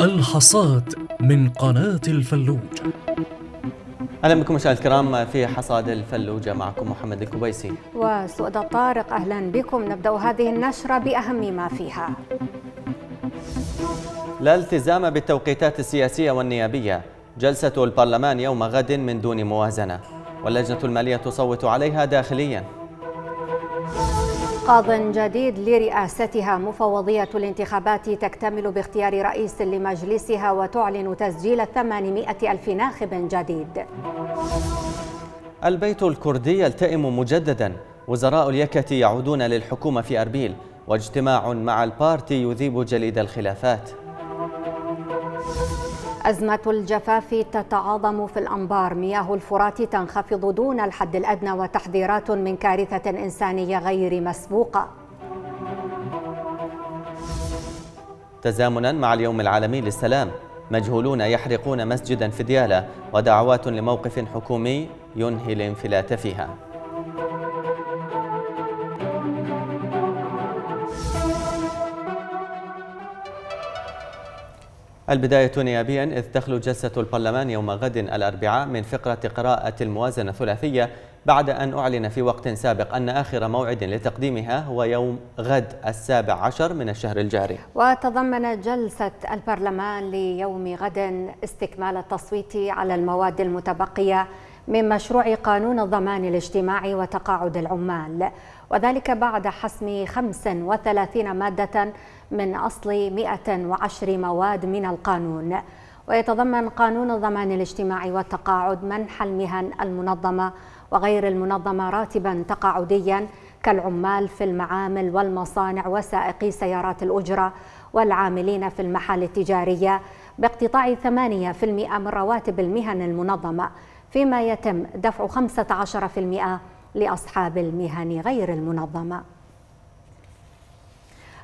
الحصاد من قناة الفلوج اهلا بكم مشاهدينا الكرام في حصاد الفلوجه معكم محمد الكويسي وسؤد طارق اهلا بكم نبدا هذه النشره باهم ما فيها لا التزام بالتوقيتات السياسيه والنيابيه جلسه البرلمان يوم غد من دون موازنه واللجنه الماليه تصوت عليها داخليا قاض جديد لرئاستها مفوضية الانتخابات تكتمل باختيار رئيس لمجلسها وتعلن تسجيل 800 ألف ناخب جديد البيت الكردي يلتئم مجددا وزراء اليكة يعودون للحكومة في أربيل واجتماع مع البارتي يذيب جليد الخلافات أزمة الجفاف تتعاظم في الأنبار مياه الفرات تنخفض دون الحد الأدنى وتحذيرات من كارثة إنسانية غير مسبوقة تزامنا مع اليوم العالمي للسلام مجهولون يحرقون مسجدا في ديالة ودعوات لموقف حكومي ينهي الانفلات فيها البداية نيابيا إذ تخلو جلسة البرلمان يوم غد الأربعاء من فقرة قراءة الموازنة الثلاثية بعد أن أعلن في وقت سابق أن آخر موعد لتقديمها هو يوم غد السابع عشر من الشهر الجاري وتضمنت جلسة البرلمان ليوم غد استكمال التصويت على المواد المتبقية من مشروع قانون الضمان الاجتماعي وتقاعد العمال وذلك بعد حسم 35 مادة من أصل 110 مواد من القانون ويتضمن قانون الضمان الاجتماعي والتقاعد منح المهن المنظمة وغير المنظمة راتبا تقاعديا كالعمال في المعامل والمصانع وسائقي سيارات الأجرة والعاملين في المحال التجارية باقتطاع 8% من رواتب المهن المنظمة فيما يتم دفع 15% لأصحاب المهن غير المنظمة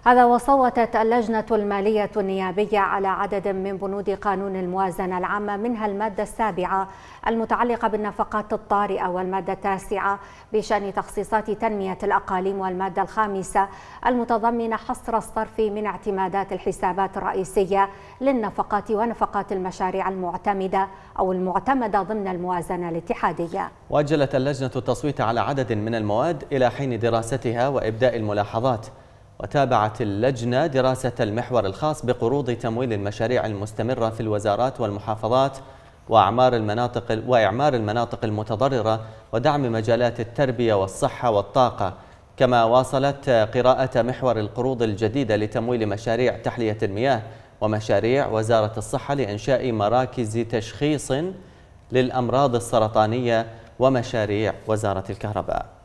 هذا وصوتت اللجنة المالية النيابية على عدد من بنود قانون الموازنة العامة منها المادة السابعة المتعلقة بالنفقات الطارئة والمادة التاسعة بشأن تخصيصات تنمية الأقاليم والمادة الخامسة المتضمنة حصر الصرف من اعتمادات الحسابات الرئيسية للنفقات ونفقات المشاريع المعتمدة أو المعتمدة ضمن الموازنة الاتحادية وأجلت اللجنة التصويت على عدد من المواد إلى حين دراستها وإبداء الملاحظات وتابعت اللجنة دراسة المحور الخاص بقروض تمويل المشاريع المستمرة في الوزارات والمحافظات وأعمار المناطق وإعمار المناطق المتضررة ودعم مجالات التربية والصحة والطاقة كما واصلت قراءة محور القروض الجديدة لتمويل مشاريع تحلية المياه ومشاريع وزارة الصحة لإنشاء مراكز تشخيص للأمراض السرطانية ومشاريع وزارة الكهرباء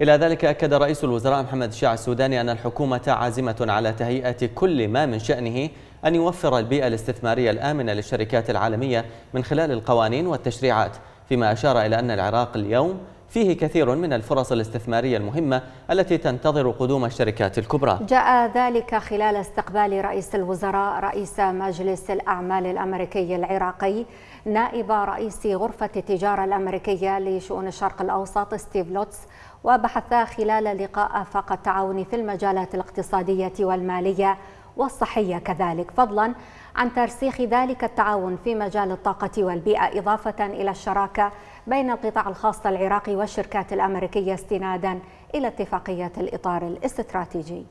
إلى ذلك أكد رئيس الوزراء محمد الشيع السوداني أن الحكومة عازمة على تهيئة كل ما من شأنه أن يوفر البيئة الاستثمارية الآمنة للشركات العالمية من خلال القوانين والتشريعات فيما أشار إلى أن العراق اليوم فيه كثير من الفرص الاستثمارية المهمة التي تنتظر قدوم الشركات الكبرى جاء ذلك خلال استقبال رئيس الوزراء رئيس مجلس الأعمال الأمريكي العراقي نائب رئيس غرفة التجارة الأمريكية لشؤون الشرق الأوسط ستيف لوتس وبحثا خلال لقاء آفاق التعاون في المجالات الاقتصادية والمالية والصحية كذلك فضلا عن ترسيخ ذلك التعاون في مجال الطاقة والبيئة إضافة إلى الشراكة بين القطاع الخاص العراقي والشركات الأمريكية استنادا إلى اتفاقية الإطار الاستراتيجي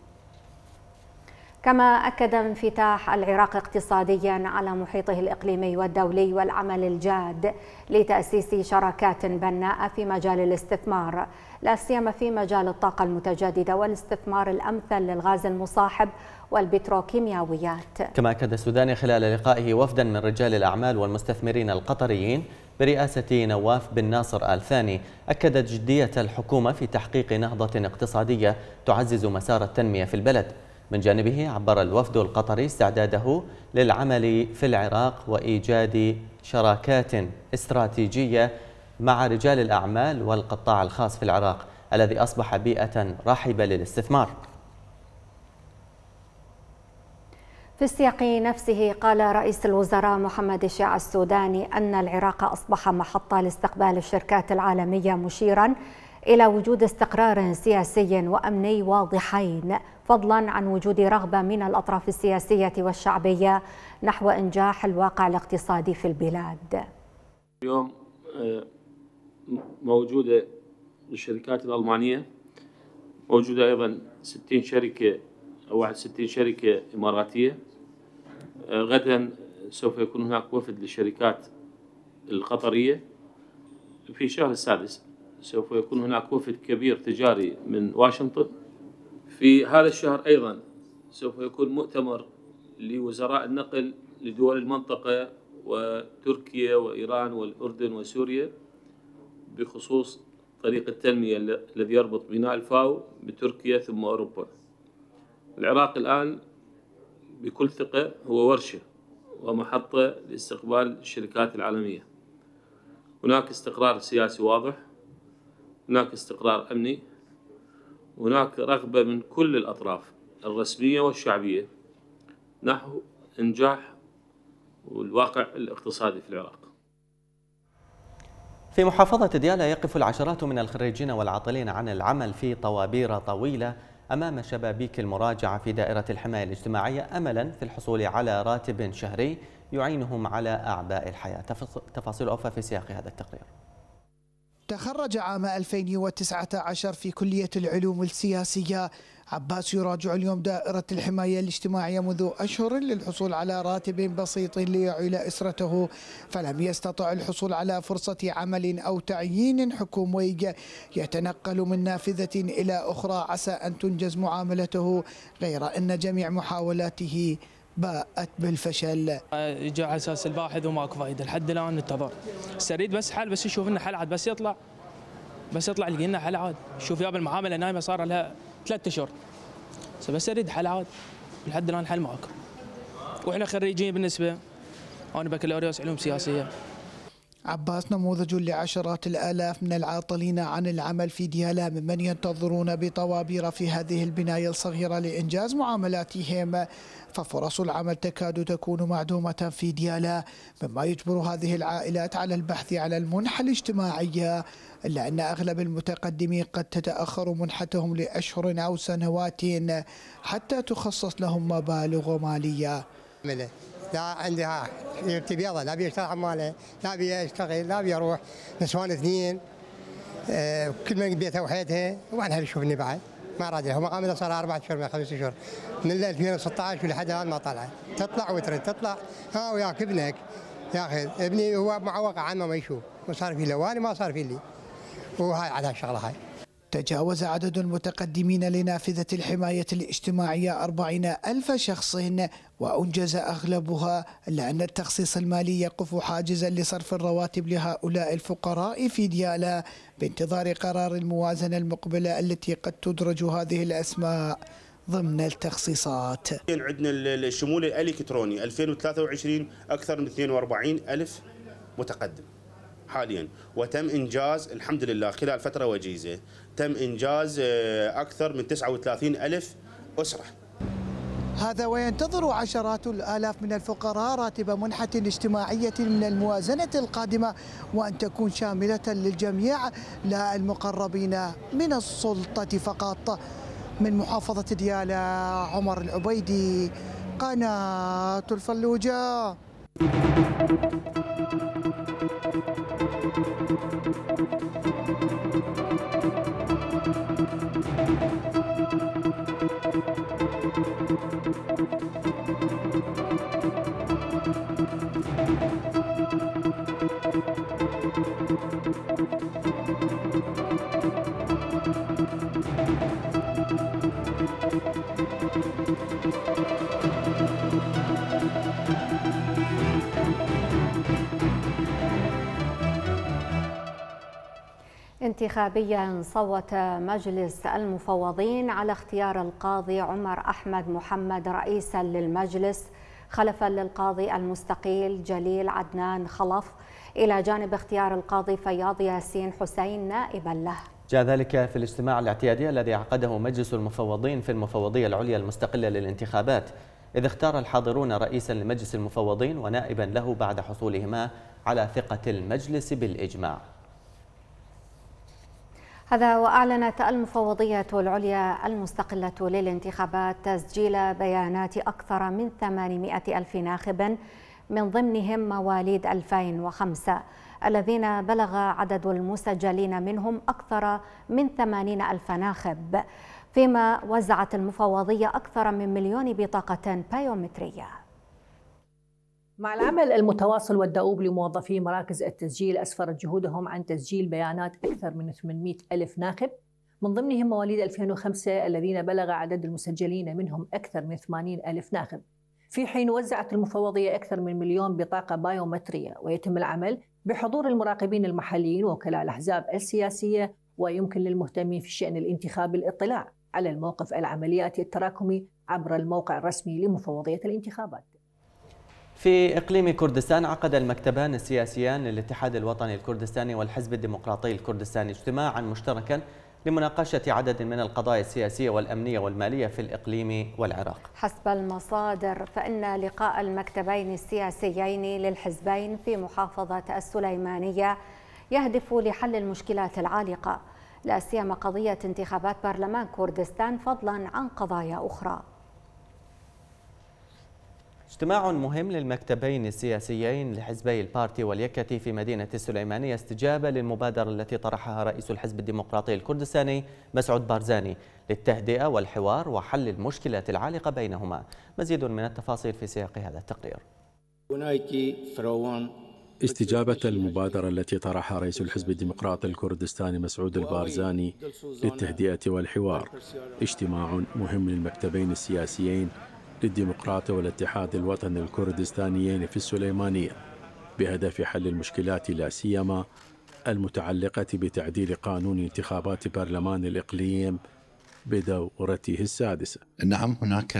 كما أكد انفتاح العراق اقتصاديا على محيطه الإقليمي والدولي والعمل الجاد لتأسيس شراكات بناءة في مجال الاستثمار لا سيما في مجال الطاقة المتجددة والاستثمار الأمثل للغاز المصاحب والبتروكيماويات كما أكد السوداني خلال لقائه وفدا من رجال الأعمال والمستثمرين القطريين برئاسة نواف بن ناصر آل ثاني أكدت جدية الحكومة في تحقيق نهضة اقتصادية تعزز مسار التنمية في البلد من جانبه عبر الوفد القطري استعداده للعمل في العراق وإيجاد شراكات استراتيجية مع رجال الأعمال والقطاع الخاص في العراق الذي أصبح بيئة رحبة للاستثمار في السياق نفسه قال رئيس الوزراء محمد الشيع السوداني أن العراق أصبح محطة لاستقبال الشركات العالمية مشيرا إلى وجود استقرار سياسي وأمني واضحين فضلا عن وجود رغبة من الأطراف السياسية والشعبية نحو إنجاح الواقع الاقتصادي في البلاد اليوم آه، موجودة للشركات الألمانية موجودة أيضا 60 شركة أو 61 شركة إماراتية آه، غدا سوف يكون هناك وفد للشركات القطرية في الشهر السادس سوف يكون هناك وفد كبير تجاري من واشنطن في هذا الشهر أيضا سوف يكون مؤتمر لوزراء النقل لدول المنطقة وتركيا وإيران والأردن وسوريا بخصوص طريق التنمية الذي يربط بناء الفاو بتركيا ثم أوروبا العراق الآن بكل ثقة هو ورشة ومحطة لاستقبال الشركات العالمية هناك استقرار سياسي واضح هناك استقرار أمني هناك رغبة من كل الأطراف الرسمية والشعبية نحو إنجاح والواقع الاقتصادي في العراق في محافظة ديالى يقف العشرات من الخريجين والعاطلين عن العمل في طوابير طويلة أمام شبابيك المراجعة في دائرة الحماية الاجتماعية أملا في الحصول على راتب شهري يعينهم على أعباء الحياة تفاصيل أوفى في سياق هذا التقرير تخرج عام 2019 في كلية العلوم السياسية عباس يراجع اليوم دائرة الحماية الاجتماعية منذ أشهر للحصول على راتب بسيط ليعيل أسرته فلم يستطع الحصول على فرصة عمل أو تعيين حكومي يتنقل من نافذة إلى أخرى عسى أن تنجز معاملته غير أن جميع محاولاته باءت بالفشل جاء على اساس الباحث وماكو فايده لحد الان انتظر سريد بس حل بس يشوف لنا حل عاد بس يطلع بس يطلع لقينا حل عاد شوف ياب المعامله نايمه صار لها ثلاثة اشهر بس اريد حل عاد لحد الان حل معك واحنا خريجين بالنسبه انا بكالوريوس علوم سياسيه عباس نموذج لعشرات الآلاف من العاطلين عن العمل في ديالا ممن ينتظرون بطوابير في هذه البناية الصغيرة لإنجاز معاملاتهم ففرص العمل تكاد تكون معدومة في ديالا مما يجبر هذه العائلات على البحث على المنحة الاجتماعية إلا أن أغلب المتقدمين قد تتأخر منحتهم لأشهر أو سنوات حتى تخصص لهم مبالغ مالية لا عندها يبتي بيضة لا بيشتغل عماله لا بيشتغل لا بيروح نسوان اثنين آه كل من بيتها وحيدها وانا يشوفني بعد ما راد لها مقام صار اربع اشهر خمس اشهر من 2016 ولحد الان ما طلع تطلع وترد تطلع ها وياك ابنك يا اخي ابني هو معوق عنه ما يشوف وصار في لواني ما صار في لي وهاي على الشغله هاي تجاوز عدد المتقدمين لنافذة الحماية الاجتماعية أربعين ألف شخص وأنجز أغلبها لأن التخصيص المالي يقف حاجزا لصرف الرواتب لهؤلاء الفقراء في ديالا بانتظار قرار الموازنة المقبلة التي قد تدرج هذه الأسماء ضمن التخصيصات عندنا الشمول الالكتروني 2023 اكثر من 42 الف متقدم حاليا وتم انجاز الحمد لله خلال فتره وجيزه تم إنجاز آه، أكثر من 39 ألف أسرة هذا وينتظر عشرات الآلاف من الفقراء راتب منحة اجتماعية من الموازنة القادمة وأن تكون شاملة للجميع لا المقربين من السلطة فقط من محافظة ديالى عمر العبيدي قناة الفلوجة انتخابيا صوت مجلس المفوضين على اختيار القاضي عمر أحمد محمد رئيسا للمجلس خلفا للقاضي المستقيل جليل عدنان خلف إلى جانب اختيار القاضي فياض ياسين حسين نائبا له جاء ذلك في الاجتماع الاعتيادي الذي عقده مجلس المفوضين في المفوضية العليا المستقلة للانتخابات إذ اختار الحاضرون رئيسا لمجلس المفوضين ونائبا له بعد حصولهما على ثقة المجلس بالإجماع هذا وأعلنت المفوضية العليا المستقلة للانتخابات تسجيل بيانات أكثر من 800 ألف ناخب من ضمنهم مواليد 2005 الذين بلغ عدد المسجلين منهم أكثر من 80 ألف ناخب فيما وزعت المفوضية أكثر من مليون بطاقة بيومترية مع العمل المتواصل والدؤوب لموظفي مراكز التسجيل أسفرت جهودهم عن تسجيل بيانات أكثر من 800 ألف ناخب من ضمنهم مواليد 2005 الذين بلغ عدد المسجلين منهم أكثر من 80 ألف ناخب في حين وزعت المفوضية أكثر من مليون بطاقة بايومترية ويتم العمل بحضور المراقبين المحليين ووكلاء الأحزاب السياسية ويمكن للمهتمين في الشأن الانتخاب الاطلاع على الموقف العملياتي التراكمي عبر الموقع الرسمي لمفوضية الانتخابات في إقليم كردستان عقد المكتبان السياسيان للاتحاد الوطني الكردستاني والحزب الديمقراطي الكردستاني اجتماعا مشتركا لمناقشة عدد من القضايا السياسية والأمنية والمالية في الإقليم والعراق حسب المصادر فإن لقاء المكتبين السياسيين للحزبين في محافظة السليمانية يهدف لحل المشكلات العالقة لا سيما قضية انتخابات برلمان كردستان فضلا عن قضايا أخرى اجتماع مهم للمكتبين السياسيين لحزبي البارتي واليكتي في مدينة السليمانية استجابة للمبادرة التي طرحها رئيس الحزب الديمقراطي الكردستاني مسعود بارزاني للتهدئة والحوار وحل المشكلات العالقة بينهما مزيد من التفاصيل في سياق هذا التقرير استجابة المبادرة التي طرحها رئيس الحزب الديمقراطي الكردستاني مسعود البارزاني للتهدئة والحوار اجتماع مهم للمكتبين السياسيين للديمقراط والاتحاد الوطني الكردستانيين في السليمانية بهدف حل المشكلات لا سيما المتعلقة بتعديل قانون انتخابات برلمان الإقليم بدورته السادسة نعم هناك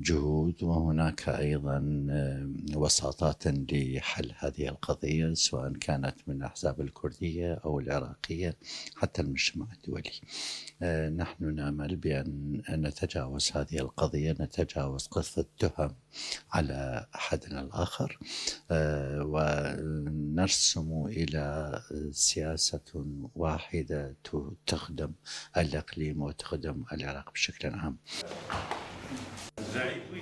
جهود وهناك ايضا آه، وساطات لحل هذه القضيه سواء كانت من الاحزاب الكرديه او العراقيه حتى المجتمع الدولي. آه، نحن نامل بان نتجاوز هذه القضيه، نتجاوز قصه تهم على احدنا الاخر آه، ونرسم الى سياسه واحده تخدم الاقليم وتخدم العراق بشكل عام.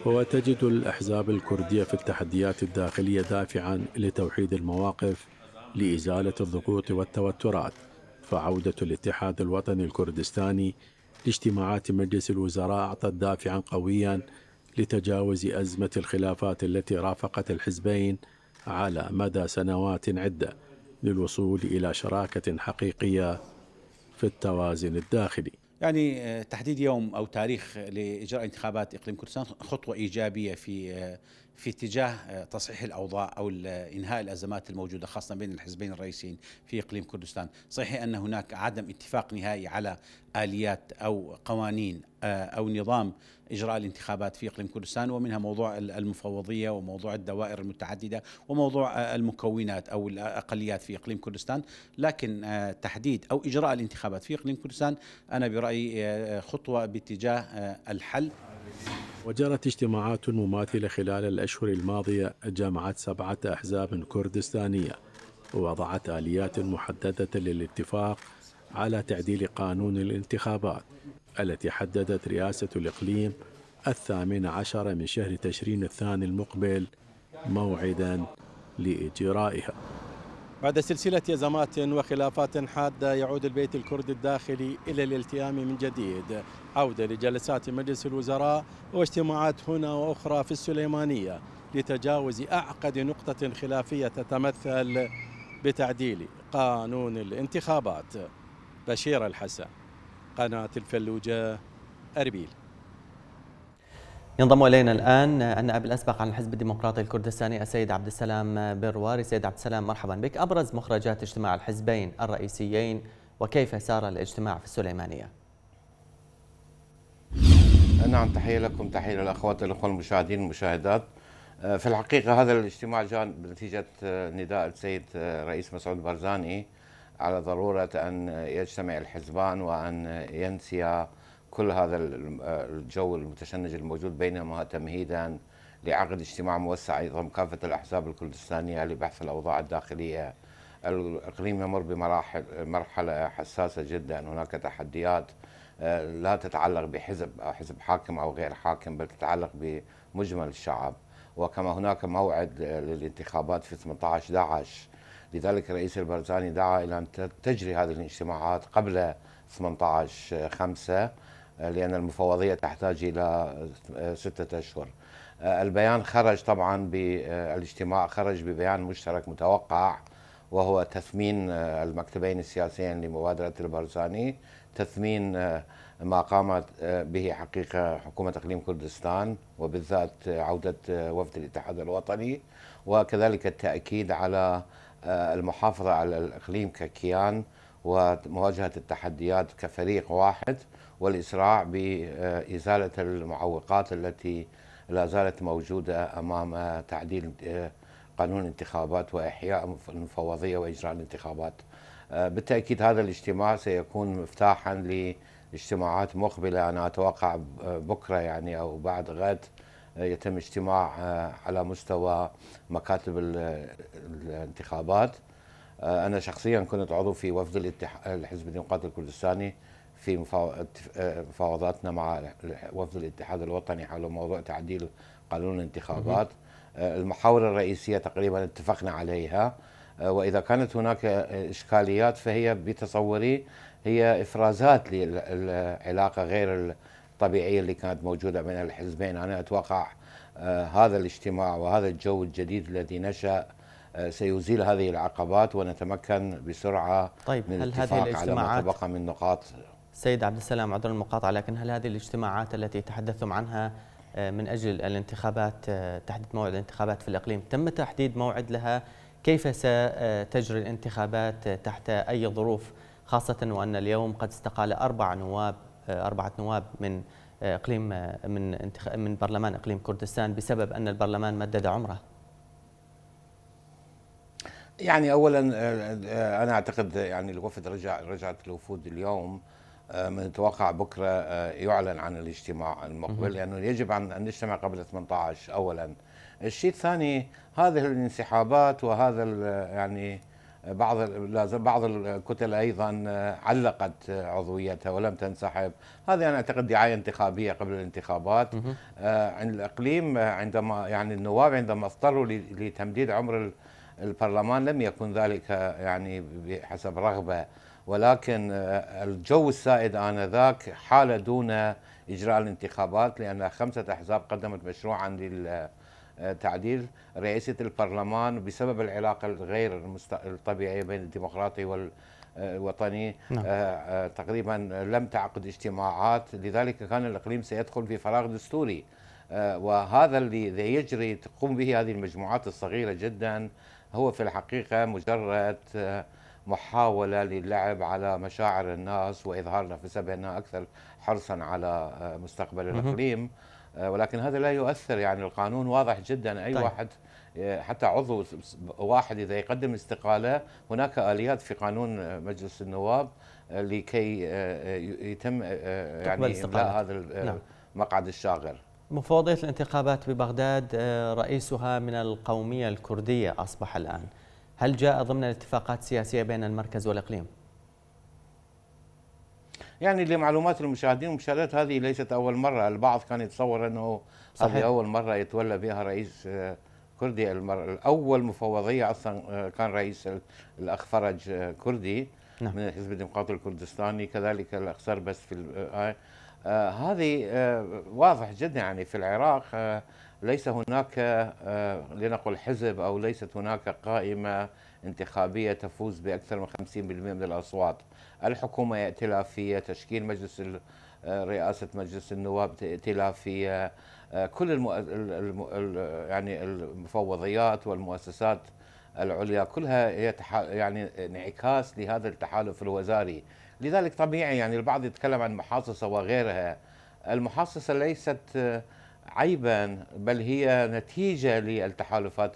وتجد الأحزاب الكردية في التحديات الداخلية دافعا لتوحيد المواقف لإزالة الضغوط والتوترات فعودة الاتحاد الوطني الكردستاني لاجتماعات مجلس الوزراء أعطت دافعا قويا لتجاوز أزمة الخلافات التي رافقت الحزبين على مدى سنوات عدة للوصول إلى شراكة حقيقية في التوازن الداخلي يعني آه، تحديد يوم او تاريخ لاجراء انتخابات اقليم كردستان خطوه ايجابيه في آه، في اتجاه آه، تصحيح الاوضاع او انهاء الازمات الموجوده خاصه بين الحزبين الرئيسيين في اقليم كردستان، صحيح ان هناك عدم اتفاق نهائي على اليات او قوانين آه، او نظام اجراء الانتخابات في اقليم كردستان ومنها موضوع المفوضيه وموضوع الدوائر المتعدده وموضوع آه، المكونات او الاقليات في اقليم كردستان، لكن تحديد او اجراء الانتخابات في اقليم كردستان انا برايي خطوه باتجاه الحل وجرت اجتماعات مماثلة خلال الأشهر الماضية جمعت سبعة أحزاب كردستانية ووضعت آليات محددة للاتفاق على تعديل قانون الانتخابات التي حددت رئاسة الإقليم الثامن عشر من شهر تشرين الثاني المقبل موعدا لإجرائها بعد سلسلة أزمات وخلافات حادة يعود البيت الكردي الداخلي إلى الالتئام من جديد عودة لجلسات مجلس الوزراء واجتماعات هنا وأخرى في السليمانية لتجاوز أعقد نقطة خلافية تتمثل بتعديل قانون الانتخابات بشير الحسن قناة الفلوجة أربيل ينضم الينا الان النائب الاسبق عن الحزب الديمقراطي الكردستاني السيد عبد السلام برواري سيد عبد السلام مرحبا بك ابرز مخرجات اجتماع الحزبين الرئيسيين وكيف سار الاجتماع في السليمانيه نعم تحيه لكم تحيه للاخوات الاخوه المشاهدين والمشاهدات آه، في الحقيقه هذا الاجتماع جاء بنتيجه آه، نداء السيد آه، رئيس مسعود برزاني على ضروره ان يجتمع الحزبان وان ينسيا كل هذا آه، الجو المتشنج الموجود بينما تمهيدا لعقد اجتماع موسع يضم كافة الأحزاب الكردستانية لبحث الأوضاع الداخلية الإقليم يمر بمراحل مرحلة حساسة جدا هناك تحديات آه، لا تتعلق بحزب أو آه، حزب حاكم أو غير حاكم بل تتعلق بمجمل الشعب وكما هناك موعد للانتخابات في 18 داعش لذلك الرئيس البرزاني دعا إلى أن تجري هذه الاجتماعات قبل 18 5 لأن المفوضية تحتاج إلى ستة أشهر البيان خرج طبعا بالاجتماع خرج ببيان مشترك متوقع وهو تثمين آه، المكتبين السياسيين لمبادرة البرزاني تثمين آه، ما قامت آه، به حقيقة حكومة إقليم كردستان وبالذات عودة وفد الاتحاد الوطني وكذلك التأكيد على المحافظة على الإقليم ككيان ومواجهة التحديات كفريق واحد والإسراع بإزالة المعوقات التي لا زالت موجودة أمام تعديل قانون الانتخابات وإحياء المفوضية وإجراء الانتخابات آه، بالتأكيد هذا الاجتماع سيكون مفتاحا لاجتماعات مقبلة أنا أتوقع بكرة يعني أو بعد غد آه، يتم اجتماع آه، على مستوى مكاتب الانتخابات أنا شخصيا كنت عضو في وفد الحزب الديمقراطي الكردستاني في آه، مفاوضاتنا مع وفد الاتحاد الوطني حول موضوع تعديل قانون الانتخابات آه، المحاور الرئيسية تقريبا اتفقنا عليها آه، وإذا كانت هناك إشكاليات فهي بتصوري هي إفرازات للعلاقة غير الطبيعية اللي كانت موجودة بين الحزبين أنا أتوقع هذا الاجتماع وهذا الجو الجديد الذي نشأ سيزيل هذه العقبات ونتمكن بسرعة طيب من الاتفاق على ما تبقى من نقاط سيد عبد السلام عذرا المقاطعة لكن هل هذه الاجتماعات التي تحدثتم عنها آه، من أجل الانتخابات آه، تحديد موعد الانتخابات في الإقليم تم تحديد موعد لها كيف ستجري الانتخابات تحت أي ظروف خاصة وأن اليوم قد استقال أربع نواب آه، أربعة نواب من إقليم من من برلمان إقليم كردستان بسبب أن البرلمان مدد عمره يعني اولا انا اعتقد يعني الوفد رجع رجعت الوفود اليوم آه، متوقع بكرة آه، يعلن عن الاجتماع المقبل لأنه يعني يجب أن نجتمع قبل 18 أولا الشيء الثاني هذه الانسحابات وهذا يعني بعض بعض الكتل ايضا آه، علقت عضويتها ولم تنسحب، هذه انا اعتقد دعايه انتخابيه قبل الانتخابات عند الاقليم عندما يعني النواب عندما اضطروا لتمديد عمر البرلمان لم يكن ذلك يعني بحسب رغبه ولكن آه، الجو السائد آنذاك حال دون إجراء الانتخابات لأن خمسة أحزاب قدمت مشروعا للتعديل آه، رئيسة البرلمان بسبب العلاقة الغير الطبيعية بين الديمقراطي وال آه، الوطني نعم. تقريبا لم تعقد اجتماعات لذلك كان الإقليم سيدخل في فراغ دستوري وهذا الذي يجري تقوم به هذه المجموعات الصغيرة جدا هو في الحقيقة مجرد محاولة للعب على مشاعر الناس وإظهار نفسها بأنها أكثر حرصا على آه، مستقبل الإقليم آه، ولكن هذا لا يؤثر يعني القانون واضح جدا أي طيب. واحد آه، حتى عضو واحد إذا يقدم استقالة هناك آليات في قانون مجلس النواب لكي يتم يعني إملاء هذا المقعد نعم. الشاغر مفوضية الانتخابات ببغداد رئيسها من القومية الكردية أصبح الآن هل جاء ضمن الاتفاقات السياسية بين المركز والإقليم؟ يعني لمعلومات المشاهدين والمشاهدات هذه ليست أول مرة البعض كان يتصور أنه صحيح. هذه أول مرة يتولى بها رئيس آه، كردي المر... الأول مفوضية أصلا آه، كان رئيس الأخ فرج آه، كردي نعم. من الحزب الديمقراطي الكردستاني كذلك الأخ سربس في آه هذه آه واضح جدا يعني في العراق آه ليس هناك آه، لنقل حزب او ليست هناك قائمه انتخابيه تفوز باكثر من 50% من الاصوات. الحكومه ائتلافيه، تشكيل مجلس آه، رئاسه مجلس النواب ائتلافيه، آه، كل الم... يعني المفوضيات والمؤسسات العليا كلها هي تح... يعني انعكاس لهذا التحالف الوزاري، لذلك طبيعي يعني البعض يتكلم عن محاصصه وغيرها. المحاصصه ليست عيبا بل هي نتيجة للتحالفات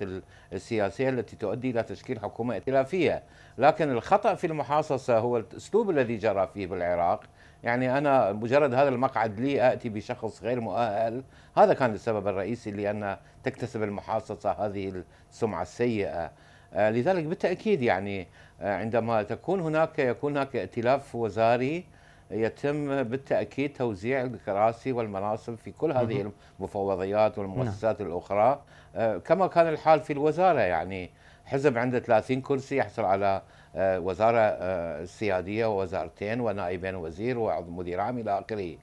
السياسية التي تؤدي إلى تشكيل حكومة ائتلافية لكن الخطأ في المحاصصة هو الأسلوب الذي جرى فيه بالعراق يعني أنا مجرد هذا المقعد لي أتي بشخص غير مؤهل هذا كان السبب الرئيسي لأن تكتسب المحاصصة هذه السمعة السيئة آه، لذلك بالتأكيد يعني آه، عندما تكون هناك يكون هناك ائتلاف وزاري يتم بالتأكيد توزيع الكراسي والمناصب في كل هذه المفوضيات والمؤسسات نعم. الأخرى آه، كما كان الحال في الوزارة يعني حزب عنده 30 كرسي يحصل على آه، وزارة آه، سيادية ووزارتين ونائبين وزير وعضو مدير عام إلى آخره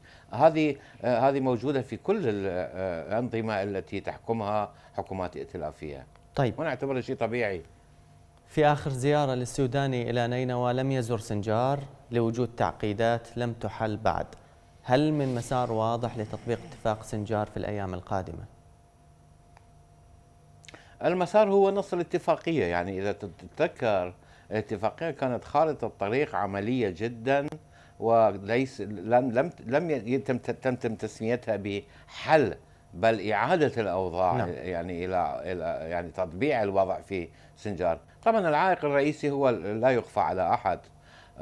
هذه هذه موجودة في كل الأنظمة التي تحكمها حكومات ائتلافية طيب ونعتبره شيء طبيعي في آخر زيارة للسوداني إلى نينوى لم يزر سنجار لوجود تعقيدات لم تحل بعد هل من مسار واضح لتطبيق اتفاق سنجار في الأيام القادمة؟ المسار هو نص الاتفاقية يعني إذا تتذكر الاتفاقية كانت خارطة طريق عملية جدا وليس لم لم لم يتم تم تسميتها بحل بل إعادة الأوضاع نعم. يعني إلى إلى يعني تطبيع الوضع في سنجار طبعا العائق الرئيسي هو لا يخفى على أحد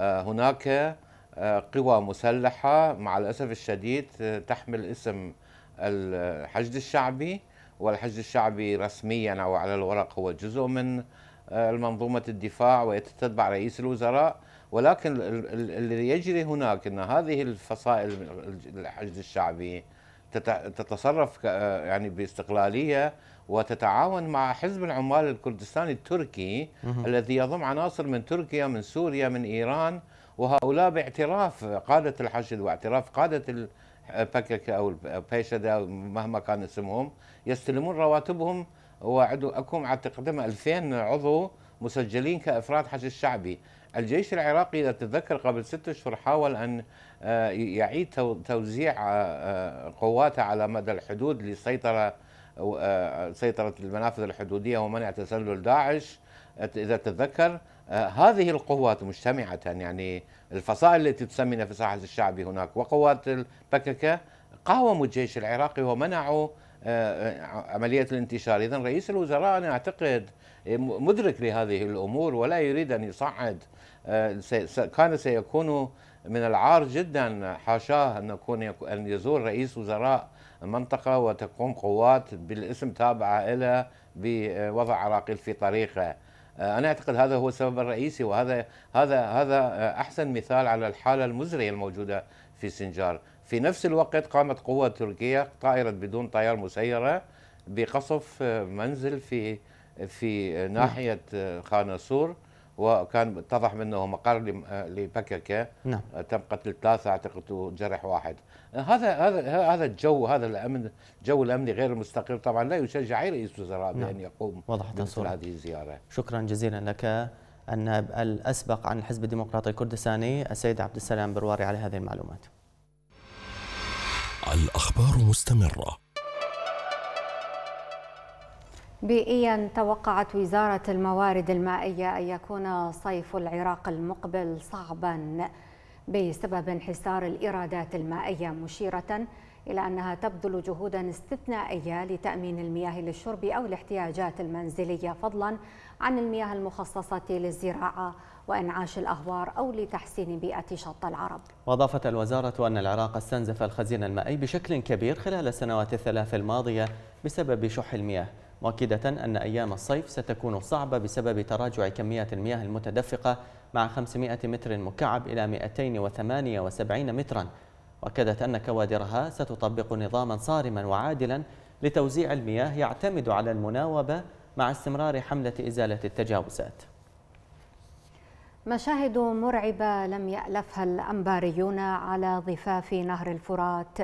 هناك آه، قوى مسلحة مع الأسف الشديد آه، تحمل اسم الحشد الشعبي والحشد الشعبي رسميا أو على الورق هو جزء من آه، منظومة الدفاع ويتتبع رئيس الوزراء ولكن اللي يجري هناك أن هذه الفصائل الحشد الشعبي تتصرف يعني باستقلاليه وتتعاون مع حزب العمال الكردستاني التركي الذي يضم عناصر من تركيا من سوريا من ايران وهؤلاء باعتراف قاده الحشد واعتراف قاده البكك او البيشده او مهما كان اسمهم يستلمون رواتبهم وعدوا اكو على تقدم 2000 عضو مسجلين كافراد حشد شعبي الجيش العراقي إذا تتذكر قبل ست أشهر حاول أن آه، يعيد توزيع آه، آه، قواته على مدى الحدود لسيطرة سيطرة المنافذ الحدودية ومنع تسلل داعش إذا تتذكر هذه القوات مجتمعة يعني الفصائل التي تسمي نفسها حزب الشعبي هناك وقوات البككة قاوموا الجيش العراقي ومنعوا عملية الانتشار إذا رئيس الوزراء أنا أعتقد مدرك لهذه الأمور ولا يريد أن يصعد كان سيكون من العار جدا حاشاه ان يكون ان يزور رئيس وزراء منطقه وتقوم قوات بالاسم تابعه له بوضع عراقيل في طريقه آه، انا اعتقد هذا هو السبب الرئيسي وهذا هذا هذا احسن مثال على الحاله المزريه الموجوده في سنجار في نفس الوقت قامت قوه تركيه طائره بدون طيار مسيره بقصف آه، منزل في في نعم. ناحيه آه، خان سور وكان اتضح منه مقر لبككه نعم تم قتل ثلاثه اعتقد وجرح واحد هذا هذا هذا الجو هذا الامن الجو الامني غير المستقر طبعا لا يشجع اي رئيس وزراء نعم. بان يقوم بمثل هذه الزياره شكرا جزيلا لك النائب الاسبق عن الحزب الديمقراطي الكردستاني السيد عبد السلام برواري على هذه المعلومات الاخبار مستمره بيئيا توقعت وزارة الموارد المائية أن يكون صيف العراق المقبل صعبا بسبب انحسار الإيرادات المائية مشيرة إلى أنها تبذل جهودا استثنائية لتأمين المياه للشرب أو الاحتياجات المنزلية فضلا عن المياه المخصصة للزراعة وإنعاش الأهوار أو لتحسين بيئة شط العرب وأضافت الوزارة أن العراق استنزف الخزين المائي بشكل كبير خلال السنوات الثلاث الماضية بسبب شح المياه مؤكدة أن أيام الصيف ستكون صعبة بسبب تراجع كميات المياه المتدفقة مع 500 متر مكعب إلى 278 مترا وأكدت أن كوادرها ستطبق نظاما صارما وعادلا لتوزيع المياه يعتمد على المناوبة مع استمرار حملة إزالة التجاوزات مشاهد مرعبة لم يألفها الأنباريون على ضفاف نهر الفرات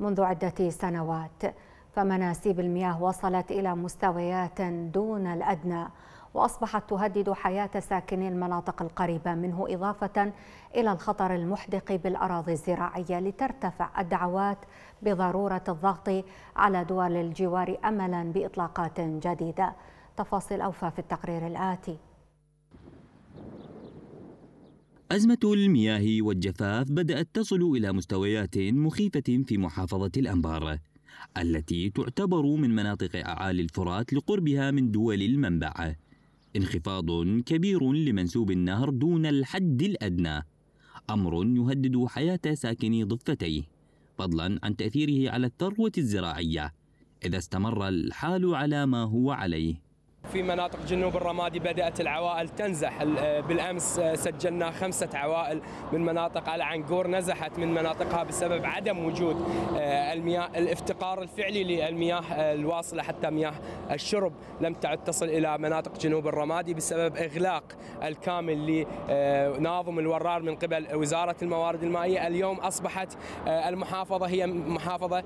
منذ عدة سنوات فمناسيب المياه وصلت إلى مستويات دون الأدنى وأصبحت تهدد حياة ساكني المناطق القريبة منه إضافة إلى الخطر المحدق بالأراضي الزراعية لترتفع الدعوات بضرورة الضغط على دول الجوار أملا بإطلاقات جديدة تفاصيل أوفى في التقرير الآتي أزمة المياه والجفاف بدأت تصل إلى مستويات مخيفة في محافظة الأنبار التي تعتبر من مناطق أعالي الفرات لقربها من دول المنبع انخفاض كبير لمنسوب النهر دون الحد الأدنى أمر يهدد حياة ساكني ضفتيه فضلا عن تأثيره على الثروة الزراعية إذا استمر الحال على ما هو عليه في مناطق جنوب الرمادي بدأت العوائل تنزح آه، بالأمس آه، سجلنا خمسة عوائل من مناطق العنقور نزحت من مناطقها بسبب عدم وجود آه، المياه الافتقار الفعلي للمياه الواصلة حتى مياه الشرب لم تعد تصل إلى مناطق جنوب الرمادي بسبب إغلاق الكامل لناظم الورار من قبل وزارة الموارد المائية اليوم أصبحت المحافظة هي محافظة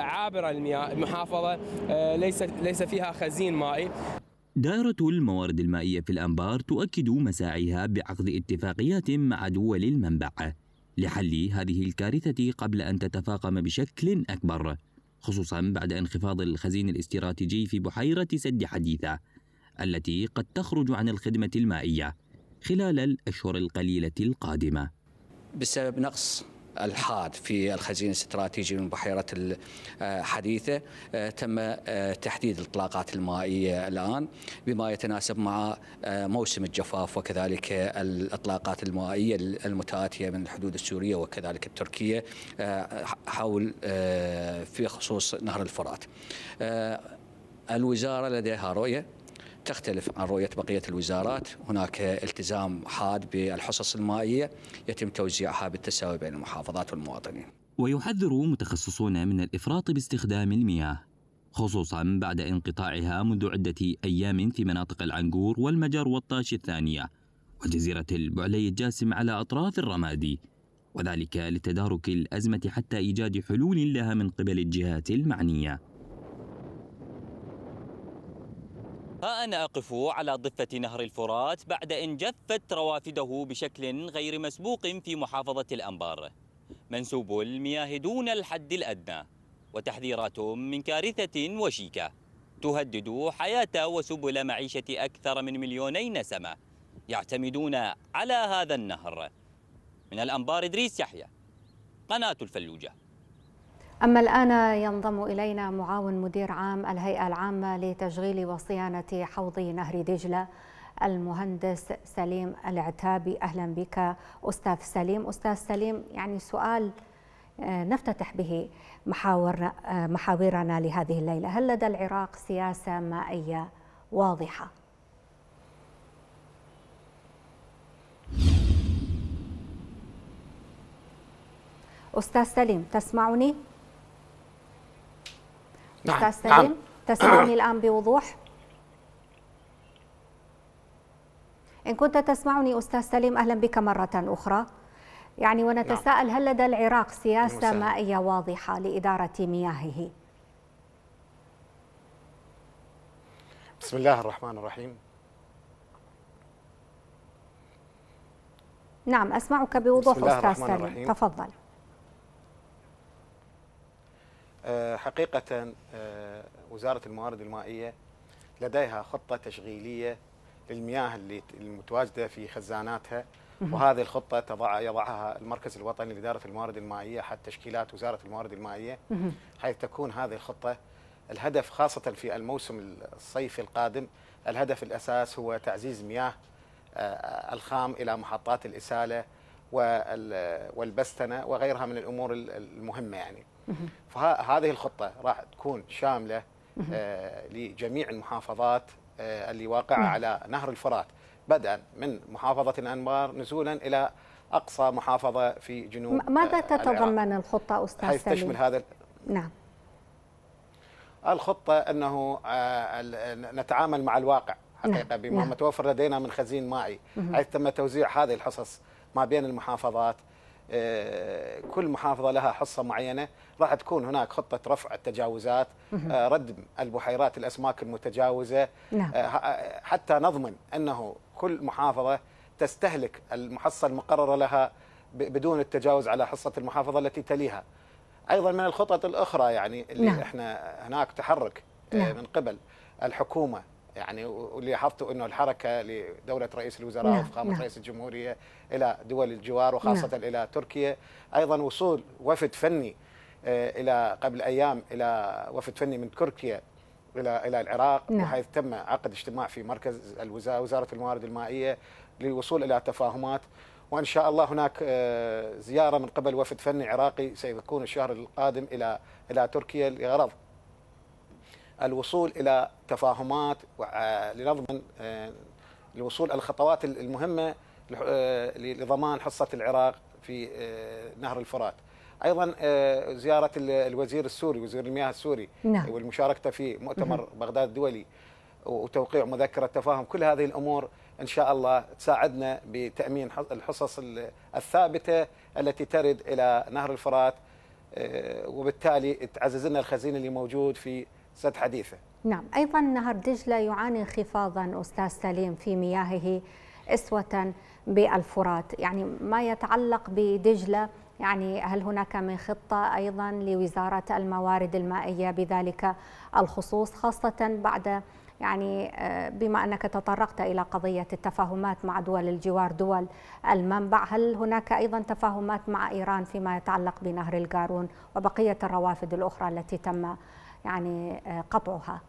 عابرة المياه محافظة ليس ليس فيها خزين مائي دائرة الموارد المائية في الأنبار تؤكد مساعيها بعقد اتفاقيات مع دول المنبع لحل هذه الكارثة قبل أن تتفاقم بشكل أكبر خصوصا بعد انخفاض الخزين الاستراتيجي في بحيرة سد حديثة التي قد تخرج عن الخدمة المائية خلال الأشهر القليلة القادمة بسبب نقص الحاد في الخزين الاستراتيجي من بحيرة الحديثة آه، آه، تم آه، تحديد الإطلاقات المائية الآن بما يتناسب مع موسم الجفاف وكذلك الإطلاقات المائية المتآتية من الحدود السورية وكذلك التركية حول في خصوص نهر الفرات الوزارة لديها رؤية تختلف عن رؤية بقية الوزارات هناك التزام حاد بالحصص المائية يتم توزيعها بالتساوي بين المحافظات والمواطنين ويحذر متخصصون من الإفراط باستخدام المياه خصوصا بعد انقطاعها منذ عدة أيام في مناطق العنقور والمجر والطاش الثانية وجزيرة البعلي الجاسم على أطراف الرمادي وذلك لتدارك الأزمة حتى إيجاد حلول لها من قبل الجهات المعنية ها أنا أقف على ضفة نهر الفرات بعد أن جفت روافده بشكل غير مسبوق في محافظة الأنبار منسوب المياه دون الحد الأدنى وتحذيرات من كارثة وشيكة تهدد حياة وسبل معيشة أكثر من مليوني نسمة يعتمدون على هذا النهر من الأنبار إدريس يحيى قناة الفلوجة أما الآن ينضم إلينا معاون مدير عام الهيئة العامة لتشغيل وصيانة حوض نهر دجلة المهندس سليم العتابي أهلا بك أستاذ سليم أستاذ سليم يعني سؤال آه، نفتتح به محاورنا آه، محاورنا لهذه الليلة هل لدى العراق سياسة مائية واضحة؟ أستاذ سليم تسمعني؟ نعم استاذ سليم نعم. تسمعني الان بوضوح ان كنت تسمعني استاذ سليم اهلا بك مره اخرى يعني ونتساءل نعم. هل لدى العراق سياسه مائيه واضحه لاداره مياهه بسم الله الرحمن الرحيم نعم اسمعك بوضوح استاذ سليم تفضل آه، حقيقة آه، وزارة الموارد المائية لديها خطة تشغيلية للمياه اللي المتواجدة في خزاناتها وهذه الخطة تضع يضعها المركز الوطني لإدارة الموارد المائية حتى تشكيلات وزارة الموارد المائية حيث تكون هذه الخطة الهدف خاصة في الموسم الصيفي القادم الهدف الأساس هو تعزيز مياه آه، الخام إلى محطات الإسالة والبستنة وغيرها من الأمور المهمة يعني فهذه الخطه راح تكون شامله آه، لجميع المحافظات آه، اللي واقعه نعم. على نهر الفرات بدءا من محافظه الانبار نزولا الى اقصى محافظه في جنوب ماذا آه، تتضمن الخطه استاذ حيث تشمل هذا نعم الخطه انه نتعامل مع الواقع حقيقه نعم. بما نعم. متوفر لدينا من خزين مائي حيث تم توزيع هذه الحصص ما بين المحافظات آه، كل محافظه لها حصه معينه راح تكون هناك خطه رفع التجاوزات آه، ردم البحيرات الاسماك المتجاوزه نعم. آه، حتى نضمن انه كل محافظه تستهلك المحصه المقرره لها بدون التجاوز على حصه المحافظه التي تليها ايضا من الخطط الاخرى يعني اللي نعم. احنا هناك تحرك نعم. من قبل الحكومه يعني لاحظت انه الحركه لدوله رئيس الوزراء نعم وفخامه نعم رئيس الجمهوريه الى دول الجوار نعم. وخاصه نعم الى تركيا ايضا وصول وفد فني آه، الى قبل ايام الى وفد فني من تركيا الى الى العراق نعم. وحيث تم عقد اجتماع في مركز الوزاره وزاره الموارد المائيه للوصول الى تفاهمات وان شاء الله هناك آه، زياره من قبل وفد فني عراقي سيكون الشهر القادم الى الى تركيا لغرض الوصول الى تفاهمات آه، لنضمن الوصول آه، الخطوات المهمه لضمان آه، حصه العراق في نهر الفرات ايضا زياره الوزير السوري وزير المياه السوري نعم. والمشاركه في مؤتمر بغداد الدولي وتوقيع مذكره تفاهم كل هذه الامور ان شاء الله تساعدنا بتامين الحصص الثابته التي ترد الى نهر الفرات وبالتالي تعزز لنا الخزينه اللي موجود في سد حديثه نعم أيضا نهر دجلة يعاني انخفاضا أستاذ سليم في مياهه أسوة بالفرات يعني ما يتعلق بدجلة يعني هل هناك من خطة أيضا لوزارة الموارد المائية بذلك الخصوص خاصة بعد يعني آه، بما أنك تطرقت إلى قضية التفاهمات مع دول الجوار دول المنبع هل هناك أيضا تفاهمات مع إيران فيما يتعلق بنهر القارون وبقية الروافد الأخرى التي تم يعني آه، قطعها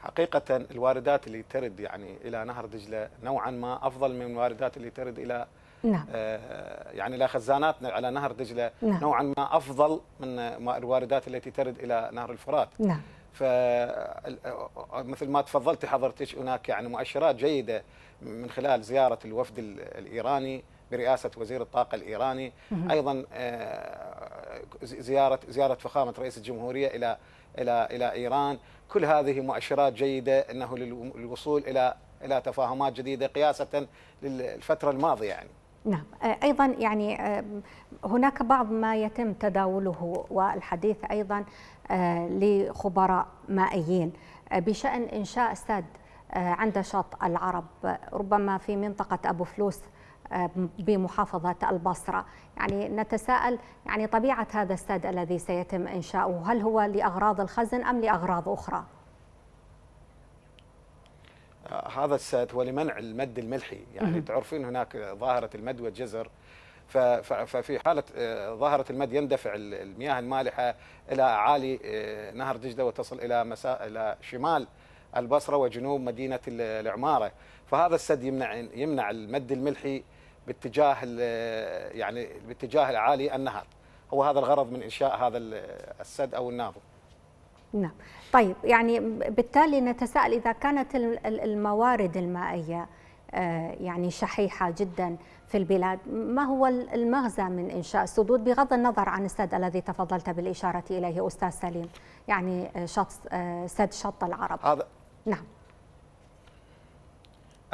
حقيقة الواردات اللي ترد يعني إلى نهر دجلة نوعا ما أفضل من الواردات اللي ترد إلى نعم. آه يعني إلى خزاناتنا على نهر دجلة نعم. نوعا ما أفضل من الواردات التي ترد إلى نهر الفرات نعم. فمثل آه، ما تفضلتي حضرتك هناك يعني مؤشرات جيدة من خلال زيارة الوفد الإيراني برئاسه وزير الطاقه الايراني ايضا آه، زياره زياره فخامه رئيس الجمهوريه الى الى الى ايران كل هذه مؤشرات جيده انه للوصول الى الى تفاهمات جديده قياسه للفتره الماضيه يعني نعم آه، ايضا يعني آه، هناك بعض ما يتم تداوله والحديث ايضا لخبراء مائيين بشان انشاء سد عند شط العرب ربما في منطقه ابو فلوس آه، بمحافظة البصرة يعني نتساءل يعني طبيعة هذا السد الذي سيتم إنشاؤه هل هو لأغراض الخزن أم لأغراض أخرى؟ آه، هذا السد هو لمنع المد الملحي يعني تعرفين هناك ظاهرة المد والجزر ففي حالة آه، ظاهرة المد يندفع المياه المالحة إلى أعالي نهر دجلة وتصل إلى مساء إلى شمال البصرة وجنوب مدينة العمارة فهذا السد يمنع يمنع المد الملحي باتجاه يعني باتجاه العالي النهر هو هذا الغرض من انشاء هذا السد او النافو نعم طيب يعني بالتالي نتساءل اذا كانت الموارد المائيه آه، يعني شحيحه جدا في البلاد ما هو المغزى من انشاء السدود بغض النظر عن السد الذي تفضلت بالاشاره اليه استاذ سليم يعني شط آه، سد شط العرب هذا نعم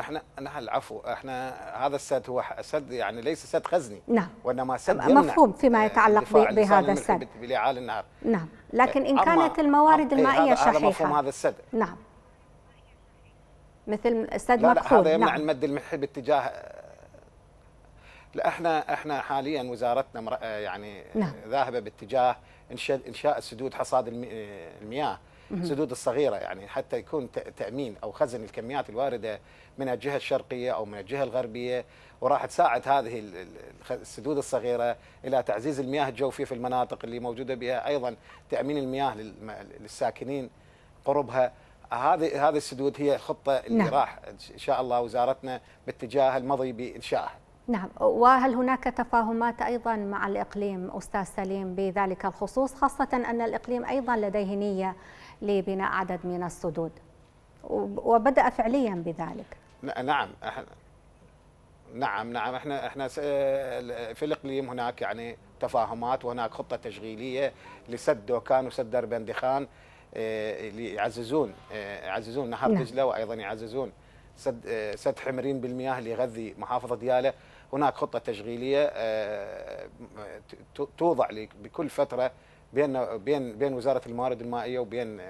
احنا نحن العفو احنا هذا السد هو سد يعني ليس سد خزني نعم وانما سد مفهوم فيما آه، يتعلق بهذا السد بلعال النار نعم لكن ان كانت الموارد المائيه شحيحه هذا مفهوم هذا السد نعم مثل السد مفهوم نعم هذا يمنع نعم. المد الملحي باتجاه آه، لا احنا احنا حاليا وزارتنا آه، يعني نعم. ذاهبه باتجاه انشاء انشاء سدود حصاد المياه السدود الصغيره يعني حتى يكون تامين او خزن الكميات الوارده من الجهه الشرقيه او من الجهه الغربيه وراح تساعد هذه السدود الصغيره الى تعزيز المياه الجوفيه في المناطق اللي موجوده بها ايضا تامين المياه للساكنين قربها هذه هذه السدود هي الخطه اللي نعم. راح ان شاء الله وزارتنا باتجاه المضي بانشائها نعم وهل هناك تفاهمات أيضا مع الإقليم أستاذ سليم بذلك الخصوص خاصة أن الإقليم أيضا لديه نية لبناء عدد من السدود وبدأ فعليا بذلك نعم احنا نعم نعم احنا احنا في الاقليم هناك يعني تفاهمات وهناك خطه تشغيليه لسد دوكان وسد دربندخان آه، يعززون آه، يعززون نهر نعم. دجله وايضا يعززون سد آه، سد حمرين بالمياه اللي يغذي محافظه دياله هناك خطه تشغيليه توضع بكل فتره بين بين بين وزاره الموارد المائيه وبين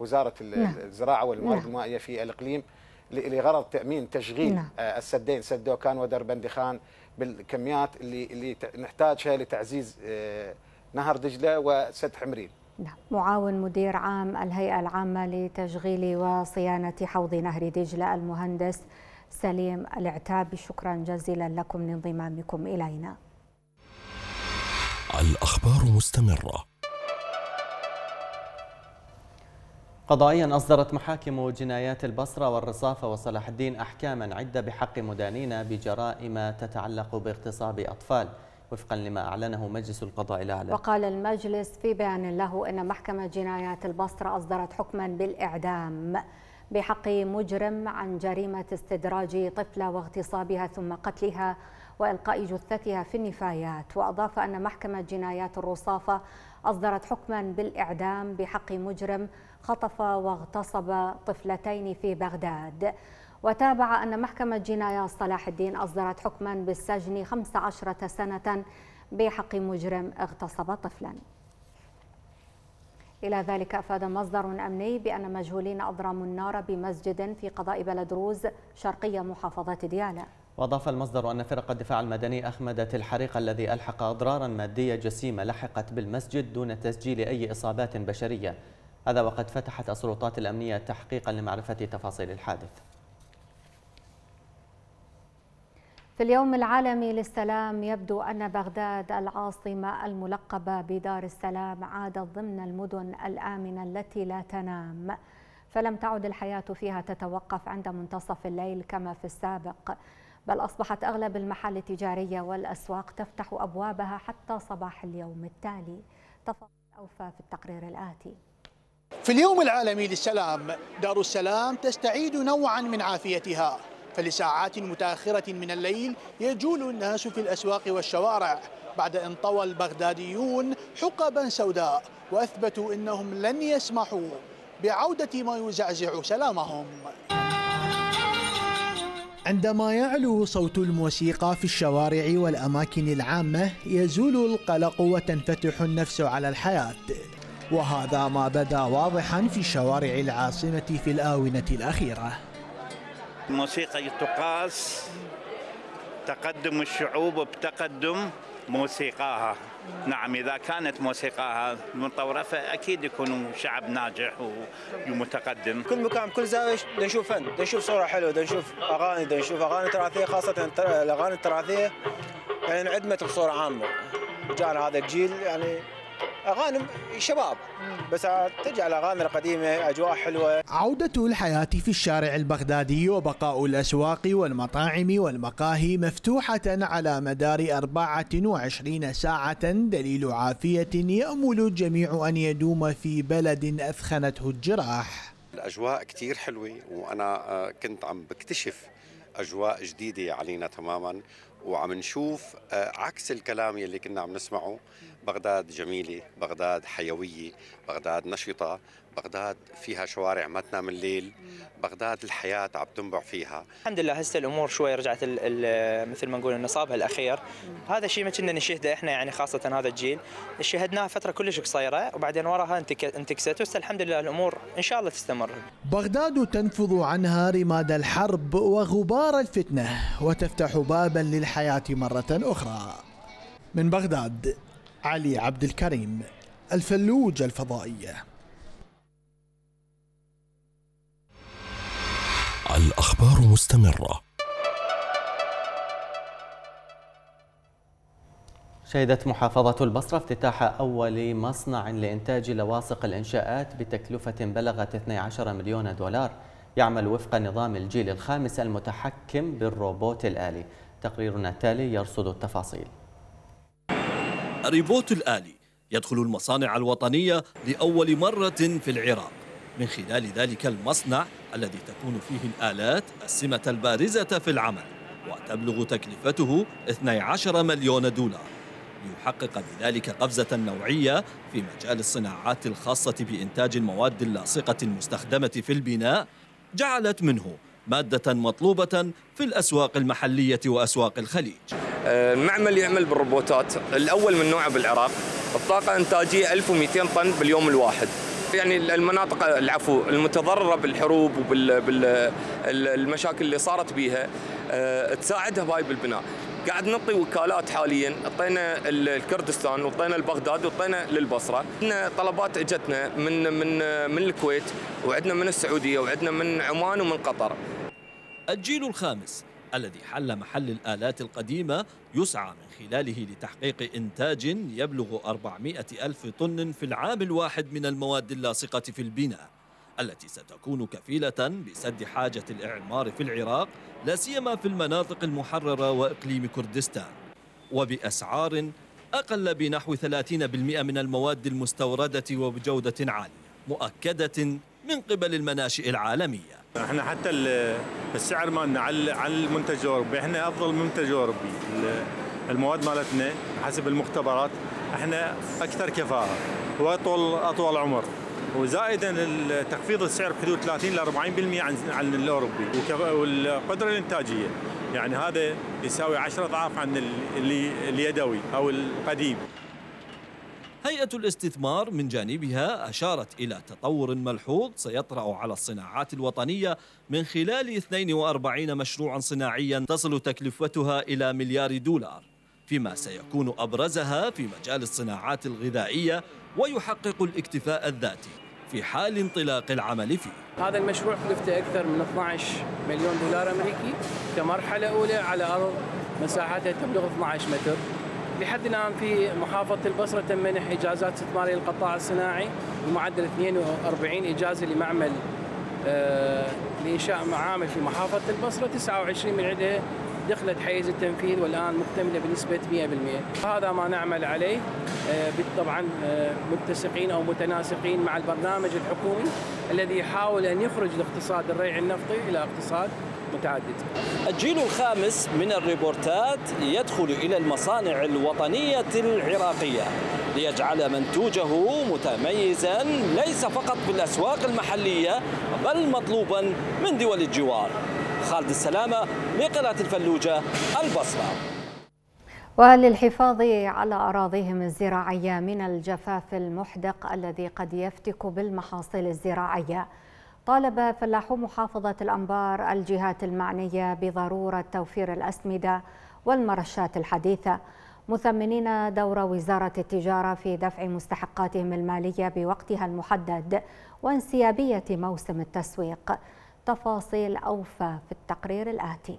وزاره نعم. الزراعه والموارد نعم. المائيه في الاقليم لغرض تامين تشغيل نعم. آه، السدين سد دوكان ودربندخان بالكميات اللي اللي نحتاجها لتعزيز آه، نهر دجله وسد حمرين نعم معاون مدير عام الهيئه العامه لتشغيل وصيانه حوض نهر دجله المهندس سليم العتابي شكرا جزيلا لكم لانضمامكم الينا الاخبار مستمره قضائيا أصدرت محاكم جنايات البصرة والرصافة وصلاح الدين أحكاما عدة بحق مدانين بجرائم تتعلق باغتصاب أطفال وفقا لما أعلنه مجلس القضاء الأعلى وقال المجلس في بيان له أن محكمة جنايات البصرة أصدرت حكما بالإعدام بحق مجرم عن جريمة استدراج طفلة واغتصابها ثم قتلها وإلقاء جثتها في النفايات وأضاف أن محكمة جنايات الرصافة أصدرت حكما بالإعدام بحق مجرم خطف واغتصب طفلتين في بغداد وتابع أن محكمة جناية صلاح الدين أصدرت حكما بالسجن 15 سنة بحق مجرم اغتصب طفلا إلى ذلك أفاد مصدر أمني بأن مجهولين أضرموا النار بمسجد في قضاء بلد روز شرقية محافظة ديالى وأضاف المصدر أن فرق الدفاع المدني أخمدت الحريق الذي ألحق أضرارا مادية جسيمة لحقت بالمسجد دون تسجيل أي إصابات بشرية هذا وقد فتحت السلطات الأمنية تحقيقا لمعرفة تفاصيل الحادث في اليوم العالمي للسلام يبدو أن بغداد العاصمة الملقبة بدار السلام عادت ضمن المدن الآمنة التي لا تنام فلم تعد الحياة فيها تتوقف عند منتصف الليل كما في السابق بل أصبحت أغلب المحال التجارية والأسواق تفتح أبوابها حتى صباح اليوم التالي تفاصيل أوفى في التقرير الآتي في اليوم العالمي للسلام دار السلام تستعيد نوعا من عافيتها فلساعات متاخره من الليل يجول الناس في الاسواق والشوارع بعد ان طوى البغداديون حقبا سوداء واثبتوا انهم لن يسمحوا بعوده ما يزعزع سلامهم عندما يعلو صوت الموسيقى في الشوارع والاماكن العامه يزول القلق وتنفتح النفس على الحياه وهذا ما بدا واضحا في شوارع العاصمة في الآونة الأخيرة موسيقى تقاس تقدم الشعوب بتقدم موسيقاها نعم إذا كانت موسيقاها متطورة فأكيد يكون شعب ناجح ومتقدم كل مكان كل زاوية نشوف فن نشوف صورة حلوة نشوف أغاني نشوف أغاني تراثية خاصة الأغاني التراثية يعني انعدمت بصورة عامة جاءنا هذا الجيل يعني اغاني شباب بس ترجع الاغاني القديمه اجواء حلوه عوده الحياه في الشارع البغدادي وبقاء الاسواق والمطاعم والمقاهي مفتوحه على مدار 24 ساعه دليل عافيه يامل الجميع ان يدوم في بلد اثخنته الجراح الاجواء كثير حلوه وانا آه، كنت عم بكتشف اجواء جديده علينا تماما وعم نشوف آه، عكس الكلام يلي كنا عم نسمعه بغداد جميلة بغداد حيوية بغداد نشطة بغداد فيها شوارع ما تنام الليل بغداد الحياة عم تنبع فيها الحمد لله هسه الأمور شوي رجعت الـ الـ مثل ما نقول النصابها الأخير هذا الشيء ما كنا نشهده إحنا يعني خاصة هذا الجيل شهدناه فترة كلش قصيرة وبعدين وراها انتكست هسه الحمد لله الأمور إن شاء الله تستمر بغداد تنفض عنها رماد الحرب وغبار الفتنة وتفتح بابا للحياة مرة أخرى من بغداد علي عبد الكريم الفلوجة الفضائية الأخبار مستمرة شهدت محافظة البصرة افتتاح أول مصنع لإنتاج لواصق الإنشاءات بتكلفة بلغت 12 مليون دولار يعمل وفق نظام الجيل الخامس المتحكم بالروبوت الآلي تقريرنا التالي يرصد التفاصيل الريبوت الآلي يدخل المصانع الوطنية لأول مرة في العراق من خلال ذلك المصنع الذي تكون فيه الآلات السمة البارزة في العمل وتبلغ تكلفته 12 مليون دولار ليحقق بذلك قفزة نوعية في مجال الصناعات الخاصة بإنتاج المواد اللاصقة المستخدمة في البناء جعلت منه مادة مطلوبة في الأسواق المحلية وأسواق الخليج آه، معمل يعمل بالروبوتات الأول من نوعه بالعراق الطاقة إنتاجية 1200 طن باليوم الواحد يعني المناطق العفو المتضررة بالحروب وبالمشاكل اللي صارت بيها آه، تساعدها هاي بالبناء قاعد نعطي وكالات حاليا اعطينا الكردستان واعطينا البغداد واعطينا للبصره عندنا طلبات اجتنا من من من الكويت وعندنا من السعوديه وعندنا من عمان ومن قطر الجيل الخامس الذي حل محل الآلات القديمة يسعى من خلاله لتحقيق إنتاج يبلغ 400 ألف طن في العام الواحد من المواد اللاصقة في البناء التي ستكون كفيلة بسد حاجة الإعمار في العراق لا سيما في المناطق المحررة وإقليم كردستان وبأسعار أقل بنحو 30% من المواد المستوردة وبجودة عالية مؤكدة من قبل المناشئ العالمية احنا حتى السعر مالنا على المنتج الاوروبي احنا افضل منتج اوروبي المواد مالتنا حسب المختبرات احنا اكثر كفاءه واطول اطول عمر وزائدا تخفيض السعر بحدود 30 ل 40% عن الاوروبي والقدره الانتاجيه يعني هذا يساوي 10 اضعاف عن اليدوي او القديم هيئة الاستثمار من جانبها أشارت إلى تطور ملحوظ سيطرأ على الصناعات الوطنية من خلال 42 مشروعا صناعيا تصل تكلفتها إلى مليار دولار فيما سيكون أبرزها في مجال الصناعات الغذائية ويحقق الاكتفاء الذاتي في حال انطلاق العمل فيه هذا المشروع كلفته أكثر من 12 مليون دولار أمريكي كمرحلة أولى على أرض مساحتها تبلغ 12 متر لحد الآن في محافظة البصرة تم منح إجازات استثمارية للقطاع الصناعي بمعدل 42 إجازة لمعمل آه، لإنشاء معامل في محافظة البصرة 29 من عندها دخلت حيز التنفيذ والآن مكتملة بنسبة 100% هذا ما نعمل عليه آه، طبعا آه، متسقين أو متناسقين مع البرنامج الحكومي الذي يحاول أن يخرج الاقتصاد الريع النفطي إلى اقتصاد متعدد الجيل الخامس من الريبورتات يدخل إلى المصانع الوطنية العراقية ليجعل منتوجه متميزا ليس فقط في الأسواق المحلية بل مطلوبا من دول الجوار خالد السلامة لقناة الفلوجة البصرة وللحفاظ على أراضيهم الزراعية من الجفاف المحدق الذي قد يفتك بالمحاصيل الزراعية طالب فلاحو محافظة الأنبار الجهات المعنية بضرورة توفير الأسمدة والمرشات الحديثة مثمنين دور وزارة التجارة في دفع مستحقاتهم المالية بوقتها المحدد وانسيابية موسم التسويق تفاصيل أوفى في التقرير الآتي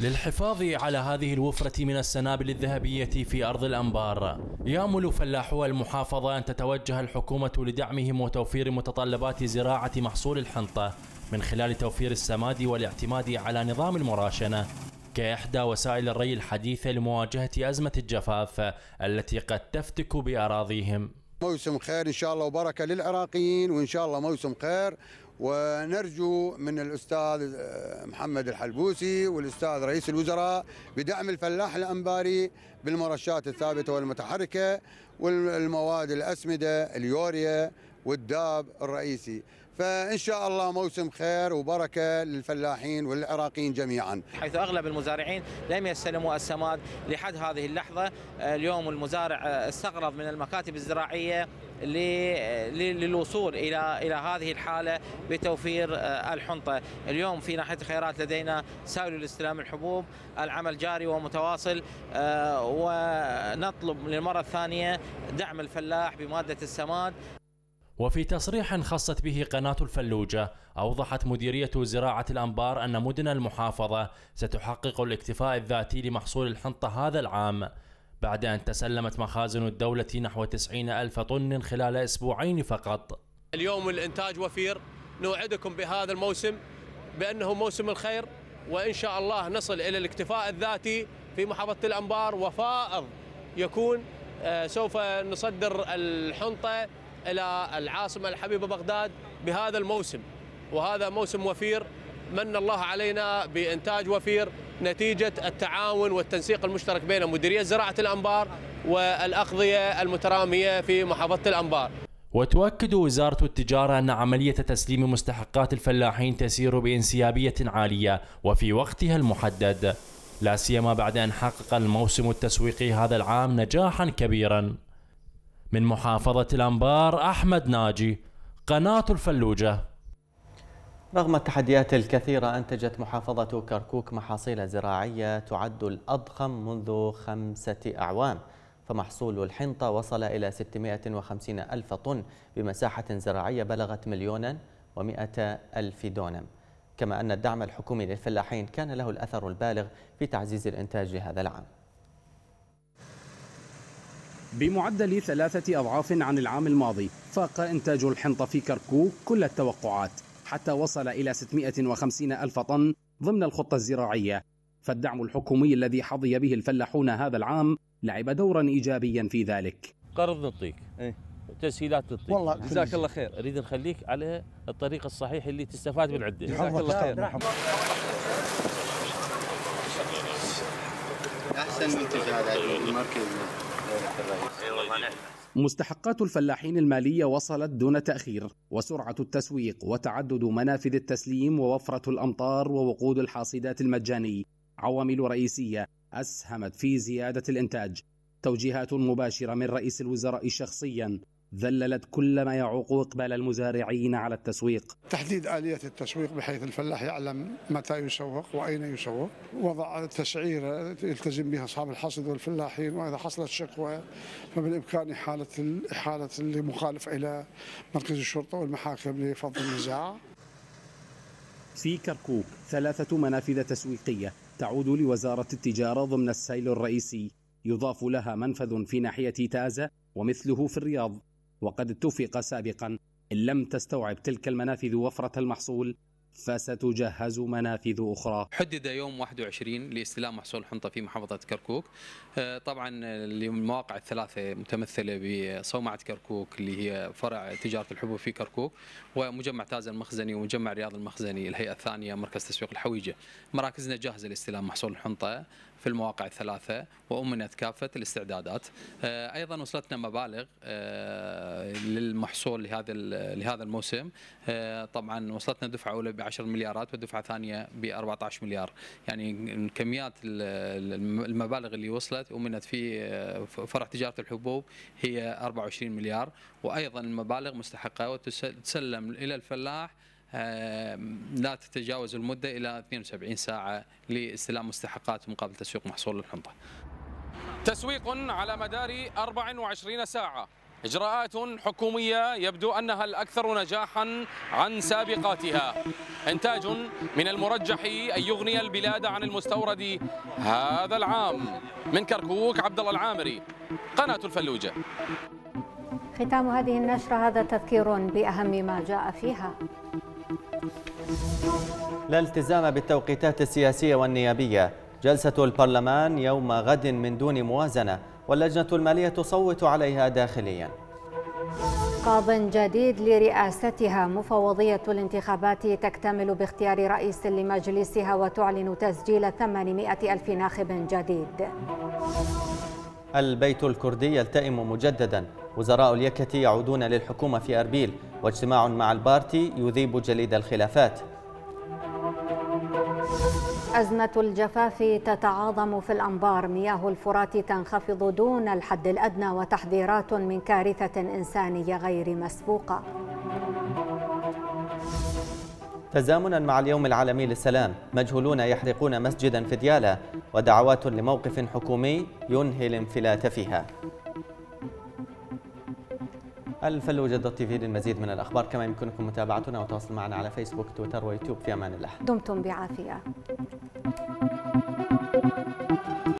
للحفاظ على هذه الوفرة من السنابل الذهبية في أرض الأنبار يأمل فلاحو المحافظة أن تتوجه الحكومة لدعمهم وتوفير متطلبات زراعة محصول الحنطة من خلال توفير السماد والاعتماد على نظام المراشنة كإحدى وسائل الري الحديثة لمواجهة أزمة الجفاف التي قد تفتك بأراضيهم موسم خير إن شاء الله وبركة للعراقيين وإن شاء الله موسم خير ونرجو من الأستاذ آه، محمد الحلبوسي والأستاذ رئيس الوزراء بدعم الفلاح الأنباري بالمرشات الثابتة والمتحركة والمواد الأسمدة اليوريا والداب الرئيسي فان شاء الله موسم خير وبركه للفلاحين والعراقيين جميعا. حيث اغلب المزارعين لم يستلموا السماد لحد هذه اللحظه، آه، اليوم المزارع آه، استغرب من المكاتب الزراعيه آه، للوصول الى الى هذه الحاله بتوفير الحنطه، اليوم في ناحيه الخيرات لدينا سائل لاستلام الحبوب، العمل جاري ومتواصل ونطلب للمره الثانيه دعم الفلاح بماده السماد. وفي تصريح خصت به قناة الفلوجة أوضحت مديرية زراعة الأنبار أن مدن المحافظة ستحقق الاكتفاء الذاتي لمحصول الحنطة هذا العام بعد أن تسلمت مخازن الدولة نحو 90 ألف طن خلال أسبوعين فقط اليوم الإنتاج وفير نوعدكم بهذا الموسم بأنه موسم الخير وإن شاء الله نصل إلى الاكتفاء الذاتي في محافظة الأنبار وفائض يكون آه، سوف نصدر الحنطة إلى العاصمة الحبيبة بغداد بهذا الموسم وهذا موسم وفير من الله علينا بإنتاج وفير نتيجة التعاون والتنسيق المشترك بين مديرية زراعة الأنبار والأقضية المترامية في محافظة الأنبار وتؤكد وزارة التجارة أن عملية تسليم مستحقات الفلاحين تسير بانسيابية عالية وفي وقتها المحدد لا سيما بعد أن حقق الموسم التسويقي هذا العام نجاحا كبيرا من محافظة الأنبار أحمد ناجي قناة الفلوجة رغم التحديات الكثيرة أنتجت محافظة كركوك محاصيل زراعية تعد الأضخم منذ خمسة أعوام فمحصول الحنطة وصل إلى 650 ألف طن بمساحة زراعية بلغت مليونا ومئة ألف دونم كما أن الدعم الحكومي للفلاحين كان له الأثر البالغ في تعزيز الإنتاج هذا العام بمعدل ثلاثة أضعاف عن العام الماضي فاق إنتاج الحنطة في كركوك كل التوقعات حتى وصل إلى 650 ألف طن ضمن الخطة الزراعية فالدعم الحكومي الذي حظي به الفلاحون هذا العام لعب دورا إيجابيا في ذلك قرض نطيك إيه؟ تسهيلات نطيك والله جزاك الله خير اريد نخليك على الطريق الصحيح اللي تستفاد من عده جزاك الله خير احسن منتج هذا المركز مستحقات الفلاحين المالية وصلت دون تأخير وسرعة التسويق وتعدد منافذ التسليم ووفرة الأمطار ووقود الحاصدات المجاني عوامل رئيسية أسهمت في زيادة الإنتاج توجيهات مباشرة من رئيس الوزراء شخصيا ذللت كل ما يعوق إقبال المزارعين على التسويق تحديد آلية التسويق بحيث الفلاح يعلم متى يسوق وأين يسوق وضع تسعير يلتزم بها أصحاب الحصد والفلاحين وإذا حصلت شكوى فبالإمكان إحالة إحالة المخالف إلى مركز الشرطة والمحاكم لفض النزاع في كركوك ثلاثة منافذ تسويقية تعود لوزارة التجارة ضمن السيل الرئيسي يضاف لها منفذ في ناحية تازة ومثله في الرياض وقد اتفق سابقا إن لم تستوعب تلك المنافذ وفرة المحصول فستجهز منافذ أخرى حدد يوم 21 لاستلام محصول الحنطة في محافظة كركوك آه، طبعا المواقع الثلاثة متمثلة بصومعة كركوك اللي هي فرع تجارة الحبوب في كركوك ومجمع تاز المخزني ومجمع رياض المخزني الهيئة الثانية مركز تسويق الحويجة مراكزنا جاهزة لاستلام محصول الحنطة في المواقع الثلاثة وأمنت كافة الاستعدادات آه، أيضا وصلتنا مبالغ آه، للمحصول لهذا لهذا الموسم آه، طبعا وصلتنا دفعة أولى ب 10 مليارات ودفعة ثانية ب 14 مليار يعني كميات المبالغ اللي وصلت أمنت في فرع تجارة الحبوب هي 24 مليار وأيضا المبالغ مستحقة وتسلم إلى الفلاح لا تتجاوز المدة إلى 72 ساعة لاستلام مستحقات مقابل تسويق محصول الحنطة تسويق على مدار 24 ساعة إجراءات حكومية يبدو أنها الأكثر نجاحا عن سابقاتها إنتاج من المرجح أن يغني البلاد عن المستورد هذا العام من كركوك عبد الله العامري قناة الفلوجة ختام هذه النشرة هذا تذكير بأهم ما جاء فيها لا التزام بالتوقيتات السياسية والنيابية جلسة البرلمان يوم غد من دون موازنة واللجنة المالية تصوت عليها داخليا قاض جديد لرئاستها مفوضية الانتخابات تكتمل باختيار رئيس لمجلسها وتعلن تسجيل 800 ألف ناخب جديد البيت الكردي يلتئم مجددا وزراء اليكة يعودون للحكومة في أربيل واجتماع مع البارتي يذيب جليد الخلافات أزمة الجفاف تتعاظم في الأنبار مياه الفرات تنخفض دون الحد الأدنى وتحذيرات من كارثة إنسانية غير مسبوقة تزامنا مع اليوم العالمي للسلام مجهولون يحرقون مسجدا في ديالا ودعوات لموقف حكومي ينهي الانفلات فيها الفلوجة دوت تي في للمزيد من الأخبار كما يمكنكم متابعتنا وتواصل معنا على فيسبوك تويتر ويوتيوب في أمان الله دمتم بعافية